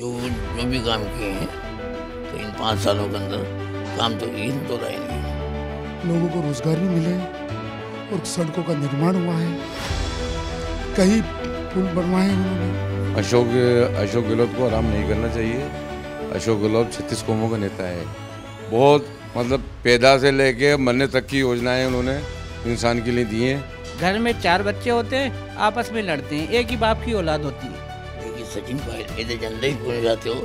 जो जो भी काम किए हैं तो इन पाँच सालों के अंदर काम तो ये तो लाएंगे लोगों को रोजगार भी मिले और सड़कों का निर्माण हुआ है कई पुल बनवाए उन्होंने अशोक अशोक गहलोत को आराम नहीं करना चाहिए अशोक गहलोत छत्तीस कौमों का नेता है बहुत मतलब पैदा से लेके मरने तक की योजनाएं उन्होंने इंसान के लिए दी हैं घर में चार बच्चे होते हैं आपस में लड़ते हैं एक ही बाप की औलाद होती है क्योंकि सचिन पायलट ये जनता ही बोले जाते हो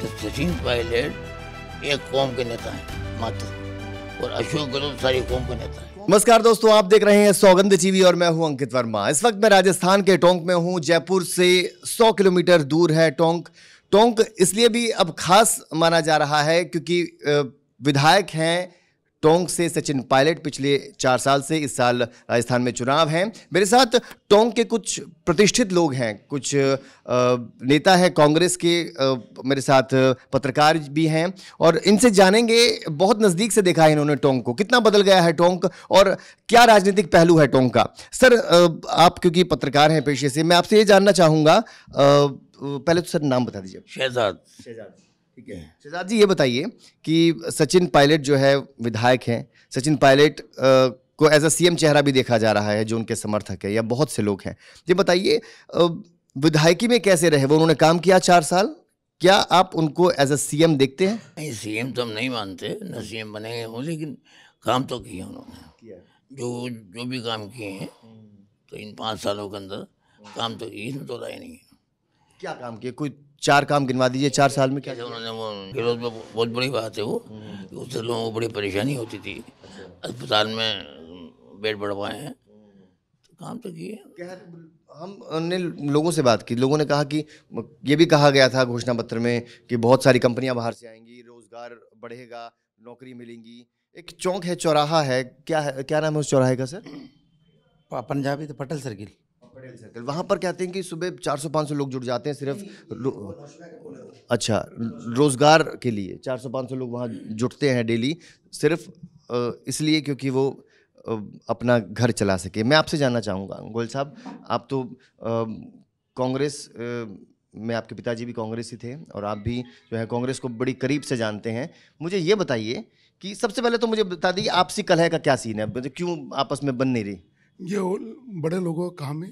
तो सचिन पायलट एक कौम के नेता है मात्र और अशोक गहलोत सारी कौम के नेता है नमस्कार दोस्तों आप देख रहे हैं सौगंध टीवी और मैं हूं अंकित वर्मा इस वक्त मैं राजस्थान के टोंक में हूं जयपुर से 100 किलोमीटर दूर है टोंक टोंक इसलिए भी अब खास माना जा रहा है क्योंकि विधायक हैं टोंक से सचिन पायलट पिछले चार साल से इस साल राजस्थान में चुनाव हैं मेरे साथ टोंक के कुछ प्रतिष्ठित लोग हैं कुछ नेता हैं कांग्रेस के मेरे साथ पत्रकार भी हैं और इनसे जानेंगे बहुत नज़दीक से देखा है इन्होंने टोंक को कितना बदल गया है टोंक और क्या राजनीतिक पहलू है टोंक का सर आप क्योंकि पत्रकार हैं पेशे से मैं आपसे ये जानना चाहूँगा पहले तो सर नाम बता दीजिए शहजाद शहजाद ठीक है शहजाद जी ये बताइए कि सचिन पायलट जो है विधायक हैं सचिन पायलट को एज अ सीएम चेहरा भी देखा जा रहा है जो उनके समर्थक है या बहुत से लोग हैं ये बताइए विधायकी में कैसे रहे वो उन्होंने काम किया चार साल क्या आप उनको एज अ सीएम देखते हैं नहीं सीएम तो हम नहीं मानते न सीएम बनेंगे वो लेकिन काम तो किए उन्होंने जो जो भी काम किए हैं तो इन पाँच सालों के अंदर हम्म। काम तो इसमें तो नहीं है क्या काम किए कोई चार काम गिनवा दीजिए चार साल में क्या उन्होंने विरोध में बहुत बड़ी बात है वो उससे लोगों को बड़ी परेशानी होती थी अच्छा। अस्पताल में बेड बढ़वाए हैं तो काम तो किए हमने लोगों से बात की लोगों ने कहा कि ये भी कहा गया था घोषणा पत्र में कि बहुत सारी कंपनियां बाहर से आएंगी रोजगार बढ़ेगा नौकरी मिलेंगी एक चौक है चौराहा है क्या है क्या नाम है उस चौराहे का सर पंजाबी तो पटेल सर्किल सर्कल वहाँ पर कहते हैं कि सुबह 400-500 लोग जुड़ जाते हैं सिर्फ अच्छा रोज़गार के लिए 400-500 लोग वहाँ जुटते हैं डेली सिर्फ इसलिए क्योंकि वो अपना घर चला सके मैं आपसे जानना चाहूँगा गोयल साहब आप तो कांग्रेस में आपके पिताजी भी कांग्रेस ही थे और आप भी जो है कांग्रेस को बड़ी करीब से जानते हैं मुझे ये बताइए कि सबसे पहले तो मुझे बता दीजिए आपसी कलह का क्या सीन है मतलब क्यों आपस में बन नहीं रही ये बड़े लोगों का काम है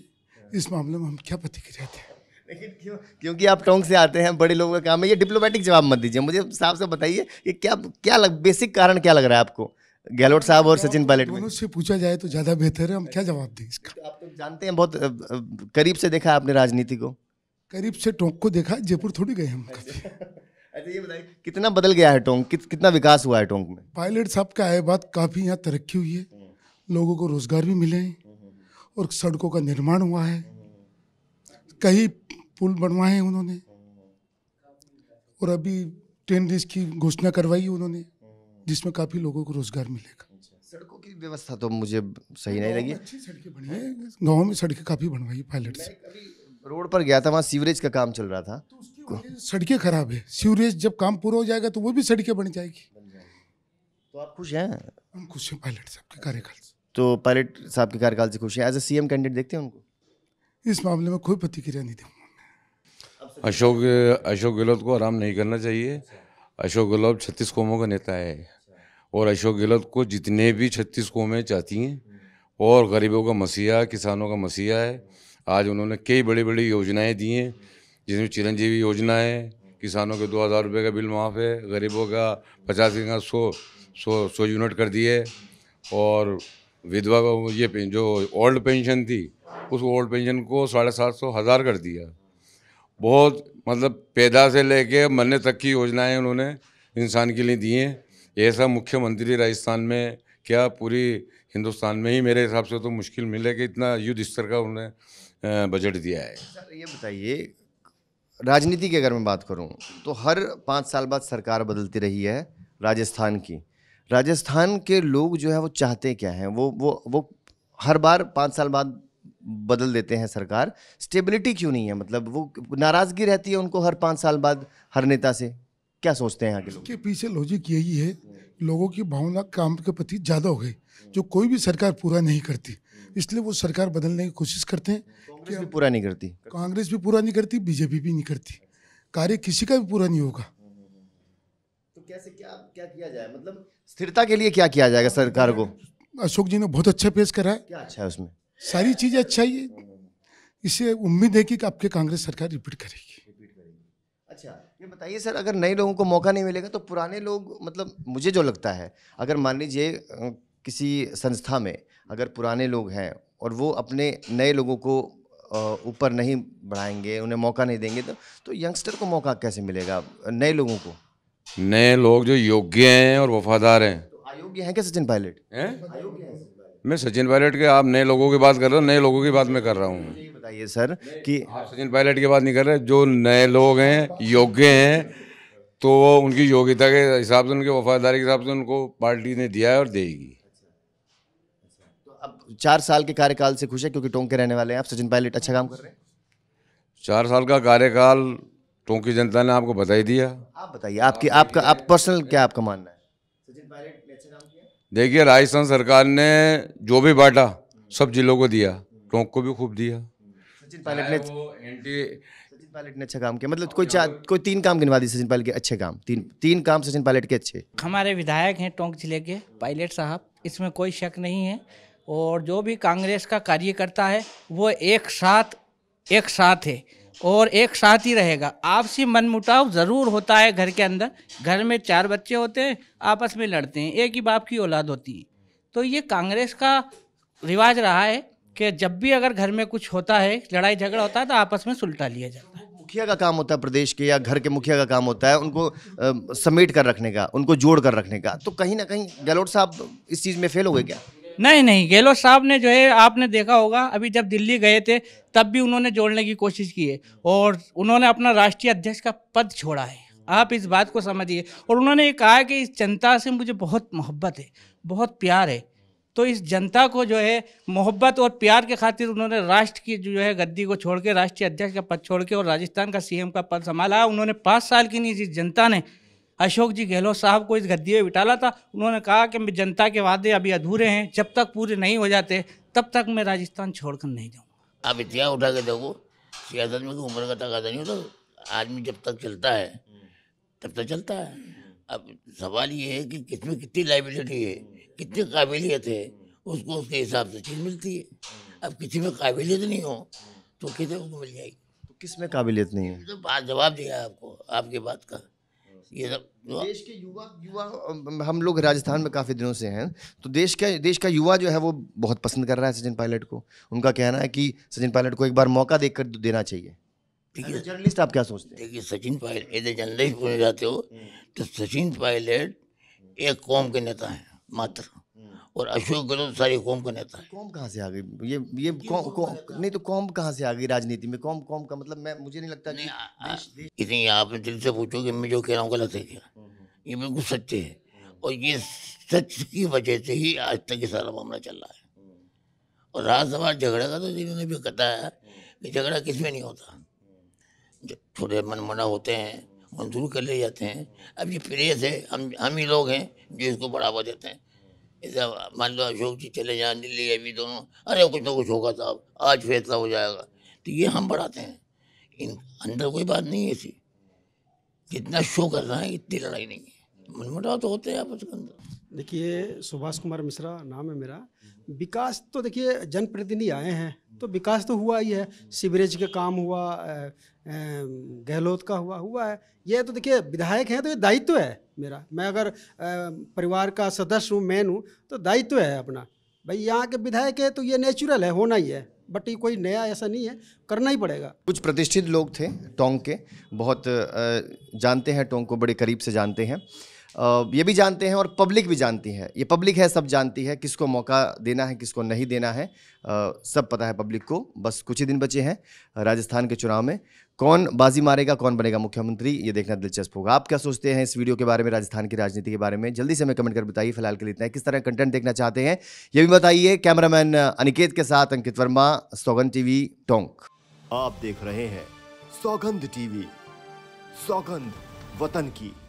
इस मामले में हम क्या प्रतिक्रिया थे लेकिन क्यों क्योंकि आप टोंग से आते हैं बड़े लोगों का काम है ये डिप्लोमेटिक जवाब मत दीजिए मुझे साहब से बताइए कि क्या क्या लग बेसिक कारण क्या लग रहा है आपको गहलोत साहब और सचिन पायलट में से पूछा जाए तो ज़्यादा बेहतर है हम क्या जवाब दें इसका आप तो जानते हैं बहुत करीब से देखा आपने राजनीति को करीब से टोंक को देखा जयपुर थोड़ी गए हम कभी अच्छा, अच्छा ये बताइए कितना बदल गया है टोंक कित, कितना विकास हुआ है टोंक में पायलट साहब का आए बात काफ़ी यहाँ तरक्की हुई है हम्म। लोगों को रोज़गार भी मिले हैं और सड़कों का निर्माण हुआ है कई पुल बनवाए हैं उन्होंने और अभी ट्रेन डेज की घोषणा करवाई है उन्होंने जिसमें काफ़ी लोगों को रोजगार मिलेगा सड़कों की व्यवस्था तो मुझे सही नहीं लगी सड़कें गाँव में सड़कें काफ़ी बनवाई पायलट से रोड पर गया था वहाँ सीवरेज का काम चल रहा था तो सड़कें खराब है सीवरेज जब काम पूरा हो जाएगा तो वो भी सड़कें बन जाएगी तो आप खुश हैं हम खुश हैं पायलट साहब के कार्यकाल से तो पायलट साहब के कार्यकाल से खुश है as a C M candidate देखते हैं उनको इस मामले में कोई प्रतिक्रिया नहीं दी अशोक अशोक गहलोत को आराम नहीं करना चाहिए अशोक गहलोत छत्तीस कौमों का नेता है और अशोक गहलोत को जितने भी छत्तीस कौमें चाहती हैं और गरीबों का मसीहा किसानों का मसीहा है आज उन्होंने कई बड़ी बड़ी योजनाएं दी हैं जिसमें चिरंजीवी योजना है किसानों के दो हज़ार रुपये का बिल माफ़ है गरीबों का पचास सौ सौ सौ यूनिट कर दिए और विधवा ये जो ओल्ड पेंशन थी उस ओल्ड पेंशन को साढ़े सात सौ हज़ार कर दिया बहुत मतलब पैदा से लेके मरने तक की योजनाएं उन्होंने इंसान के लिए दी हैं ऐसा मुख्यमंत्री राजस्थान में क्या पूरी हिंदुस्तान में ही मेरे हिसाब से तो मुश्किल मिले कि इतना युद्ध स्तर का उन्होंने बजट दिया है सर ये बताइए राजनीति की अगर मैं बात करूँ तो हर पाँच साल बाद सरकार बदलती रही है राजस्थान की राजस्थान के लोग जो है वो चाहते क्या हैं वो वो वो हर बार पाँच साल बाद बदल देते हैं सरकार स्टेबिलिटी क्यों नहीं है मतलब वो नाराज़गी रहती है उनको हर पाँच साल बाद हर नेता से क्या सोचते हैं आगे लोग के पीछे लॉजिक यही है लोगों की भावना काम के प्रति ज़्यादा हो गई जो कोई भी सरकार पूरा नहीं करती इसलिए वो सरकार बदलने की कोशिश करते हैं कांग्रेस भी पूरा नहीं करती कांग्रेस भी पूरा नहीं करती बीजेपी भी नहीं करती कार्य किसी का भी पूरा नहीं होगा कैसे क्या क्या किया जाए मतलब स्थिरता के लिए क्या किया जाएगा सरकार को अशोक जी ने बहुत अच्छा पेश करा है क्या अच्छा है उसमें सारी चीज़ें अच्छा ही है इसे उम्मीद है कि आपके कांग्रेस सरकार रिपीट करेगी अच्छा ये बताइए सर अगर नए लोगों को मौका नहीं मिलेगा तो पुराने लोग मतलब मुझे जो लगता है अगर मान लीजिए किसी संस्था में अगर पुराने लोग हैं और वो अपने नए लोगों को ऊपर नहीं बढ़ाएंगे उन्हें मौका नहीं देंगे तो, तो यंगस्टर को मौका कैसे मिलेगा नए लोगों को नए लोग जो योग्य हैं और वफादार हैं तो अयोग्य हैं क्या सचिन पायलट हैं मैं सचिन पायलट के आप नए लोगों की बात कर रहा हूँ नए लोगों की बात मैं कर रहा हूँ बताइए सर कि आप सचिन पायलट की बात नहीं कर रहे जो नए लोग हैं योग्य हैं तो उनकी योग्यता के हिसाब से उनके वफादारी के हिसाब से उनको पार्टी ने दिया है और देगी तो अब चार साल के कार्यकाल से खुश है क्योंकि टोंक के रहने वाले हैं आप सचिन पायलट अच्छा काम कर रहे हैं चार साल का कार्यकाल टोंकी जनता ने आपको बताई दिया आप बताइए आपकी आपका आप पर्सनल क्या आपका मानना है अच्छा देखिए राजस्थान सरकार ने जो भी बांटा सब जिलों को दिया टोंक को भी खूब दिया सचिन पायलट ने सचिन पायलट ने अच्छा काम किया मतलब कोई चार कोई तीन काम गिनवा दी सचिन पायलट के अच्छे काम तीन तीन काम सचिन पायलट के अच्छे हमारे विधायक हैं टोंक जिले के पायलट साहब इसमें कोई शक नहीं है और जो भी कांग्रेस का कार्यकर्ता है वो एक साथ एक साथ है और एक साथ ही रहेगा आपसी मनमुटाव ज़रूर होता है घर के अंदर घर में चार बच्चे होते हैं आपस में लड़ते हैं एक ही बाप की औलाद होती है तो ये कांग्रेस का रिवाज रहा है कि जब भी अगर घर में कुछ होता है लड़ाई झगड़ा होता है तो आपस में सुलटा लिया जाता है मुखिया का काम होता है प्रदेश के या घर के मुखिया का काम होता है उनको आ, समेट कर रखने का उनको जोड़ कर रखने का तो कहीं ना कहीं गहलोत साहब इस चीज़ में फेल हो गए क्या नहीं नहीं गहलोत साहब ने जो है आपने देखा होगा अभी जब दिल्ली गए थे तब भी उन्होंने जोड़ने की कोशिश की है और उन्होंने अपना राष्ट्रीय अध्यक्ष का पद छोड़ा है आप इस बात को समझिए और उन्होंने ये कहा कि इस जनता से मुझे बहुत मोहब्बत है बहुत प्यार है तो इस जनता को जो है मोहब्बत और प्यार के खातिर उन्होंने राष्ट्र की जो है गद्दी को छोड़ के राष्ट्रीय अध्यक्ष का पद छोड़ के और राजस्थान का सीएम का पद संभाला उन्होंने पाँच साल की नहीं जिस जनता ने अशोक जी गहलोत साहब को इस गद्दी में बिठाला था उन्होंने कहा कि मैं जनता के वादे अभी अधूरे हैं जब तक पूरे नहीं हो जाते तब तक मैं राजस्थान छोड़कर नहीं जाऊँगा आप इतिहास उठा के देखो सियासत में उम्र का तकाजा नहीं होता आदमी जब तक चलता है तब तक चलता है अब सवाल ये है कि किसमें कितनी लाइबिलिटी है कितनी काबिलियत है उसको उसके हिसाब से चीज़ मिलती है अब किसी में काबिलियत नहीं हो तो कितने उनको मिल जाएगी तो किस में काबिलियत नहीं है तो बात जवाब दिया आपको आपकी बात का ये देश के युवा युवा हम लोग राजस्थान में काफ़ी दिनों से हैं तो देश का देश का युवा जो है वो बहुत पसंद कर रहा है सचिन पायलट को उनका कहना है कि सचिन पायलट को एक बार मौका देकर देना चाहिए जर्नलिस्ट आप क्या सोचते हैं देखिए सचिन पायलट यदि तो जर्नलिस्ट बोले जाते हो हम्म। तो सचिन पायलट एक कौम के नेता हैं मात्र और अशोक गहलोत तो सारी कौम का नेता है कौम कहाँ से आ गई ये ये कौम नहीं तो कौम कहाँ से आ गई राजनीति में कौम कौम का मतलब मैं मुझे नहीं लगता नहीं इतनी आपने दिल से पूछो कि मैं जो कह रहा हूँ गलत है क्या हम्म, हम्म। ये बिल्कुल सच्चे है हम्म। और ये सच की वजह से ही आज तक ये सारा मामला चल रहा है और रात झगड़ा का तो जिन्होंने भी बताया कि झगड़ा किस में नहीं होता थोड़े मनमुना होते हैं मंजूर कर ले जाते हैं अब ये प्रेस है हम हम ही लोग हैं जो इसको बढ़ावा देते हैं मान लो अशोक जी चले जाए दिल्ली अभी दोनों अरे कुछ ना कुछ होगा साहब आज फैसला हो जाएगा तो ये हम बढ़ाते हैं इन अंदर कोई बात नहीं है ऐसी जितना शो कर रहा है इतनी लड़ाई नहीं है मनमुटाव तो होते हैं आपस के अंदर देखिए सुभाष कुमार मिश्रा नाम है मेरा विकास तो देखिए जनप्रतिनिधि आए हैं तो विकास तो हुआ ही है सीवरेज का काम हुआ गहलोत का हुआ हुआ है ये तो देखिए विधायक हैं तो ये दायित्व है मेरा मैं अगर परिवार का सदस्य हूँ मैन हूँ तो दायित्व है अपना भाई यहाँ के विधायक है तो ये नेचुरल है होना ही है बट ये कोई नया ऐसा नहीं है करना ही पड़ेगा कुछ प्रतिष्ठित लोग थे टोंग के बहुत जानते हैं टोंग को बड़े करीब से जानते हैं ये भी जानते हैं और पब्लिक भी जानती है ये पब्लिक है सब जानती है किसको मौका देना है किसको नहीं देना है सब पता है पब्लिक को बस कुछ ही दिन बचे हैं राजस्थान के चुनाव में कौन बाजी मारेगा कौन बनेगा मुख्यमंत्री ये देखना दिलचस्प होगा आप क्या सोचते हैं इस वीडियो के बारे में राजस्थान की राजनीति के बारे में जल्दी से हमें कमेंट कर बताइए फिलहाल के लिए इतना है किस तरह कंटेंट देखना चाहते हैं ये भी बताइए कैमरामैन अनिकेत के साथ अंकित वर्मा सौगन टीवी टोंक आप देख रहे हैं सौगंध टीवी सौगंध वतन की